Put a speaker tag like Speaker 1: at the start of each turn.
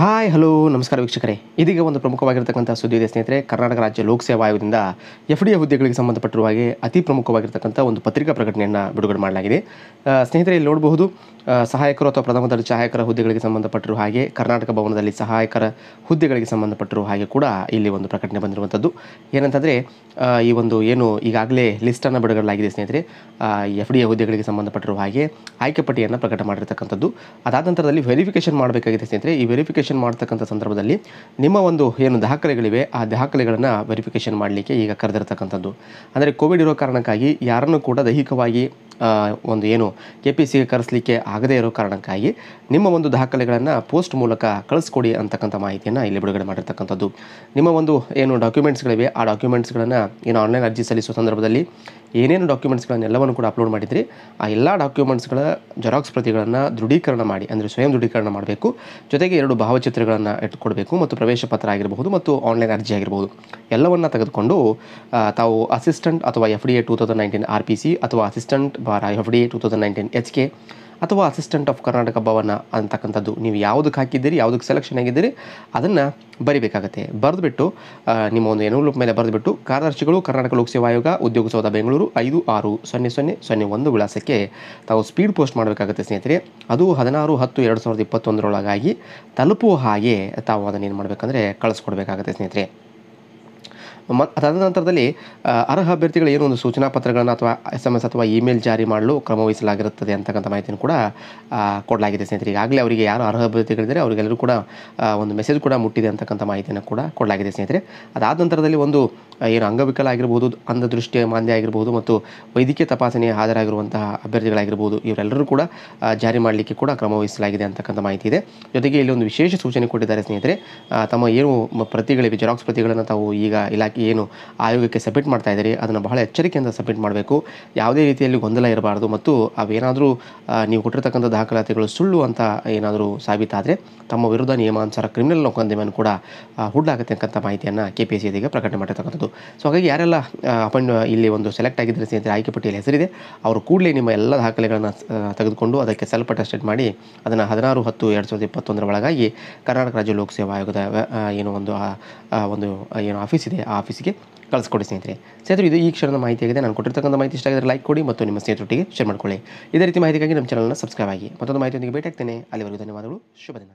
Speaker 1: hi hello ನಮಸ್ಕಾರ ವೀಕ್ಷಕರೇ ಇದೀಗ ಒಂದು ಪ್ರಮುಖವಾಗಿರತಕ್ಕಂಥ ಸುದ್ದಿ ಇದೆ ಸ್ನೇಹಿತರೆ ಕರ್ನಾಟಕ ರಾಜ್ಯ ಲೋಕಸೇವಾ ಆಯೋಗದಿಂದ ಎಫ್ ಡಿ ಹುದ್ದೆಗಳಿಗೆ ಸಂಬಂಧಪಟ್ಟಿರುವ ಹಾಗೆ ಅತಿ ಪ್ರಮುಖವಾಗಿರ್ತಕ್ಕಂಥ ಒಂದು ಪತ್ರಿಕಾ ಪ್ರಕಟಣೆಯನ್ನು ಬಿಡುಗಡೆ ಮಾಡಲಾಗಿದೆ ಸ್ನೇಹಿತರೆ ಇಲ್ಲಿ ನೋಡಬಹುದು ಸಹಾಯಕರು ಅಥವಾ ಪ್ರಥಮ ದರ್ಜೆ ಸಹಾಯಕರ ಹುದ್ದೆಗಳಿಗೆ ಸಂಬಂಧಪಟ್ಟಿರುವ ಹಾಗೆ ಕರ್ನಾಟಕ ಭವನದಲ್ಲಿ ಸಹಾಯಕರ ಹುದ್ದೆಗಳಿಗೆ ಸಂಬಂಧಪಟ್ಟಿರುವ ಹಾಗೆ ಕೂಡ ಇಲ್ಲಿ ಒಂದು ಪ್ರಕಟಣೆ ಬಂದಿರುವಂಥದ್ದು ಏನಂತಂದರೆ ಈ ಒಂದು ಏನು ಈಗಾಗಲೇ ಲಿಸ್ಟನ್ನು ಬಿಡುಗಡೆಯಾಗಿದೆ ಸ್ನೇಹಿತರೆ ಎಫ್ ಡಿ ಎ ಹುದ್ದೆಗಳಿಗೆ ಸಂಬಂಧಪಟ್ಟಿರುವ ಹಾಗೆ ಆಯ್ಕೆ ಪಟ್ಟಿಯನ್ನು ಪ್ರಕಟ ಮಾಡಿರ್ತಕ್ಕಂಥದ್ದು ಅದಾದ ನಂತರದಲ್ಲಿ ವೆರಿಫಿಕೇಶನ್ ಮಾಡಬೇಕಾಗಿದೆ ಸ್ನೇಹಿತರೆ ಈ ವೆರಿಫಿಕೇಷನ್ ವೆರಿಫಿಕೇಶನ್ ಮಾಡ್ತಕ್ಕಂಥ ಸಂದರ್ಭದಲ್ಲಿ ನಿಮ್ಮ ಒಂದು ಏನು ದಾಖಲೆಗಳಿವೆ ಆ ದಾಖಲೆಗಳನ್ನು ವೆರಿಫಿಕೇಷನ್ ಮಾಡಲಿಕ್ಕೆ ಈಗ ಕರೆದಿರ್ತಕ್ಕಂಥದ್ದು ಅಂದರೆ ಕೋವಿಡ್ ಇರೋ ಕಾರಣಕ್ಕಾಗಿ ಯಾರನ್ನು ಕೂಡ ದೈಹಿಕವಾಗಿ ಒಂದು ಏನು ಕೆ ಪಿ ಸಿಗೆ ಕರೆಸಲಿಕ್ಕೆ ಆಗದೇ ಇರೋ ಕಾರಣಕ್ಕಾಗಿ ನಿಮ್ಮ ಒಂದು ದಾಖಲೆಗಳನ್ನು ಪೋಸ್ಟ್ ಮೂಲಕ ಕಳಿಸ್ಕೊಡಿ ಅಂತಕ್ಕಂಥ ಮಾಹಿತಿಯನ್ನು ಇಲ್ಲಿ ಬಿಡುಗಡೆ ಮಾಡಿರ್ತಕ್ಕಂಥದ್ದು ನಿಮ್ಮ ಒಂದು ಏನು ಡಾಕ್ಯುಮೆಂಟ್ಸ್ಗಳಿವೆ ಆ ಡಾಕ್ಯುಮೆಂಟ್ಸ್ಗಳನ್ನು ಏನು ಆನ್ಲೈನ್ ಅರ್ಜಿ ಸಲ್ಲಿಸುವ ಸಂದರ್ಭದಲ್ಲಿ ಏನೇನು ಡಾಕ್ಯುಮೆಂಟ್ಸ್ಗಳನ್ನೆಲ್ಲವನ್ನು ಕೂಡ ಅಪ್ಲೋಡ್ ಮಾಡಿದ್ರಿ ಆ ಎಲ್ಲ ಡಾಕ್ಯುಮೆಂಟ್ಸ್ಗಳ ಜೆರಾಕ್ಸ್ ಪ್ರತಿಗಳನ್ನು ದೃಢೀಕರಣ ಮಾಡಿ ಅಂದರೆ ಸ್ವಯಂ ದೃಢೀಕರಣ ಮಾಡಬೇಕು ಜೊತೆಗೆ ಎರಡು ಭಾವಚಿತ್ರಗಳನ್ನು ಇಟ್ಕೊಡಬೇಕು ಮತ್ತು ಪ್ರವೇಶ ಪತ್ರ ಆಗಿರಬಹುದು ಮತ್ತು ಆನ್ಲೈನ್ ಅರ್ಜಿ ಆಗಿರಬಹುದು ಎಲ್ಲವನ್ನು ತೆಗೆದುಕೊಂಡು ತಾವು ಅಸಿಸ್ಟೆಂಟ್ ಅಥವಾ F D A two thousand nineteen R P C ಅಥವಾ ಅಸಿಸ್ಟೆಂಟ್ ಬಾರ್ F D A two thousand nineteen H K ಅಥವಾ ಅಸಿಸ್ಟೆಂಟ್ ಆಫ್ ಕರ್ನಾಟಕ ಭವನ ಅಂತಕ್ಕಂಥದ್ದು ನೀವು ಯಾವುದಕ್ಕೆ ಹಾಕಿದ್ದೀರಿ ಯಾವುದಕ್ಕೆ ಸೆಲೆಕ್ಷನ್ ಆಗಿದ್ದೀರಿ ಅದನ್ನು ಬರಿಬೇಕಾಗತ್ತೆ ಬರೆದುಬಿಟ್ಟು ನಿಮ್ಮ ಒಂದು ಎನ್ವಲಪ್ ಮೇಲೆ ಬರೆದುಬಿಟ್ಟು ಕಾರ್ಯದರ್ಶಿಗಳು ಕರ್ನಾಟಕ ಲೋಕಸೇವಾ ಆಯೋಗ ಉದ್ಯೋಗ ಸೌಧ ಬೆಂಗಳೂರು ಐದು ಆರು ಸೊನ್ನೆ ಸೊನ್ನೆ ಸೊನ್ನೆ ಒಂದು ವಿಳಾಸಕ್ಕೆ ತಾವು ಸ್ಪೀಡ್ ಪೋಸ್ಟ್ ಮಾಡಬೇಕಾಗುತ್ತೆ ಸ್ನೇಹಿತರೆ ಅದು ಹದಿನಾರು ಹತ್ತು ಎರಡು ಸಾವಿರದ ಇಪ್ಪತ್ತೊಂದರೊಳಗಾಗಿ ತಲುಪುವ ಹಾಗೆ ತಾವು ಅದನ್ನು ಏನು ಮಾಡಬೇಕಂದ್ರೆ ಕಳಿಸ್ಕೊಡ್ಬೇಕಾಗತ್ತೆ ಸ್ನೇಹಿತರೆ ಮತ್ತು ಅದಾದ ನಂತರದಲ್ಲಿ ಅರ್ಹ ಅಭ್ಯರ್ಥಿಗಳು ಏನು ಒಂದು ಸೂಚನಾ ಪತ್ರಗಳನ್ನು ಅಥವಾ ಎಸ್ ಎಮ್ ಎಸ್ ಅಥವಾ ಇಮೇಲ್ ಜಾರಿ ಮಾಡಲು ಕ್ರಮ ಅಂತಕ್ಕಂಥ ಮಾಹಿತಿಯನ್ನು ಕೂಡ ಕೊಡಲಾಗಿದೆ ಸ್ನೇಹಿತರೆ ಈಗಾಗಲೇ ಅವರಿಗೆ ಯಾರು ಅರ್ಹ ಅಭ್ಯರ್ಥಿಗಳಿದ್ದಾರೆ ಅವರಿಗೆಲ್ಲರೂ ಕೂಡ ಒಂದು ಮೆಸೇಜ್ ಕೂಡ ಮುಟ್ಟಿದೆ ಅಂತಕ್ಕಂಥ ಮಾಹಿತಿಯನ್ನು ಕೂಡ ಕೊಡಲಾಗಿದೆ ಸ್ನೇಹಿತರೆ ಅದಾದ ನಂತರದಲ್ಲಿ ಒಂದು ಏನು ಅಂಗವಿಕಲ ಆಗಿರ್ಬೋದು ಅಂಧದೃಷ್ಟಿಯ ಮಾಂದ್ಯ ಆಗಿರ್ಬೋದು ಮತ್ತು ವೈದ್ಯಕೀಯ ತಪಾಸಣೆಗೆ ಹಾಜರಾಗಿರುವಂತಹ ಅಭ್ಯರ್ಥಿಗಳಾಗಿರ್ಬೋದು ಇವರೆಲ್ಲರೂ ಕೂಡ ಜಾರಿ ಮಾಡಲಿಕ್ಕೆ ಕೂಡ ಕ್ರಮ ವಹಿಸಲಾಗಿದೆ ಅಂತಕ್ಕಂಥ ಮಾಹಿತಿ ಇದೆ ಜೊತೆಗೆ ಇಲ್ಲಿ ಒಂದು ವಿಶೇಷ ಸೂಚನೆ ಕೊಟ್ಟಿದ್ದಾರೆ ಸ್ನೇಹಿತರೆ ತಮ್ಮ ಏನು ಪ್ರತಿಗಳಿವೆ ಜೆರಾಕ್ಸ್ ಪ್ರತಿಗಳನ್ನು ತಾವು ಈಗ ಇಲಾಖೆ ಏನು ಆಯೋಗಕ್ಕೆ ಸಬ್ಮಿಟ್ ಮಾಡ್ತಾ ಇದ್ದೀರಿ ಅದನ್ನು ಬಹಳ ಎಚ್ಚರಿಕೆಯಿಂದ ಸಬ್ಮಿಟ್ ಮಾಡಬೇಕು ಯಾವುದೇ ರೀತಿಯಲ್ಲಿ ಗೊಂದಲ ಇರಬಾರ್ದು ಮತ್ತು ಅವೇನಾದರೂ ನೀವು ಕೊಟ್ಟಿರ್ತಕ್ಕಂಥ ದಾಖಲಾತಿಗಳು ಸುಳ್ಳು ಅಂತ ಏನಾದರೂ ಸಾಬೀತಾದರೆ ತಮ್ಮ ವಿರುದ್ಧ ನಿಯಮಾನುಸಾರ ಕ್ರಿಮಿನಲ್ ಮೊಕದ್ದಮೆಯನ್ನು ಕೂಡ ಹುಡ್ಲಾಗತ್ತೆ ಅಂತಕ್ಕಂಥ ಮಾಹಿತಿಯನ್ನು ಕೆ ಪಿ ಸಿ ಇದೀಗ ಪ್ರಕಟಣೆ ಮಾಡಿರ್ತಕ್ಕಂಥದ್ದು ಸೊ ಹಾಗಾಗಿ ಯಾರೆಲ್ಲ ಅಪಾಯಿಂಟ್ ಇಲ್ಲಿ ಒಂದು ಸೆಲೆಕ್ಟ್ ಆಗಿದ್ದರೆ ಸ್ನೇಹಿತರೆ ಆಯ್ಕೆ ಪಟ್ಟಿಯಲ್ಲಿ ಹೆಸರಿದೆ ಅವರು ಕೂಡಲೇ ನಿಮ್ಮ ಎಲ್ಲ ದಾಖಲೆಗಳನ್ನು ತೆಗೆದುಕೊಂಡು ಅದಕ್ಕೆ ಸೆಲ್ಫ್ ಅಟೆಸ್ಟೆಡ್ ಮಾಡಿ ಅದನ್ನು ಹದಿನಾರು ಹತ್ತು ಎರಡು ಸಾವಿರದ ಇಪ್ಪತ್ತೊಂದರ ಒಳಗಾಗಿ ಕರ್ನಾಟಕ ರಾಜ್ಯ ಲೋಕಸೇವಾ ಆಯೋಗದ ಏನು ಒಂದು ಒಂದು ಏನು ಆಫೀಸ್ ಇದೆ ಆ ಆಫೀಸಿಗೆ ಕಳಿಸ್ಕೊಡಿ ಸ್ನೇಹಿತರೆ ಸ್ನೇಹಿತರು ಇದು ಈ ಕ್ಷಣದ ಮಾಹಿತಿ ಆಗಿದೆ ನಾನು ಕೊಟ್ಟಿರ್ತಕ್ಕಂಥ ಮಾಹಿತಿ ಇಷ್ಟ ಆಗಿದ್ರೆ ಲೈಕ್ ಕೊಡಿ ಮತ್ತು ನಿಮ್ಮ ಸ್ನೇಹಿತರೊಟ್ಟಿಗೆ ಶೇರ್ ಮಾಡಿಕೊಳ್ಳಿ ಇದೇ ರೀತಿ ಮಾಹಿತಿಗಾಗಿ ನಮ್ಮ ಚಾನಲ್ನ ಸಬ್ಸ್ಕ್ರೈಬ್ ಆಗಿ ಮತ್ತೊಂದು ಮಾಹಿತಿಯೊಂದಿಗೆ ಭೇಟಿ ಆಗ್ತೇನೆ ಅಲ್ಲಿವರೆಗೂ ಧನ್ಯವಾದಗಳು ಶುಭ ದಿನ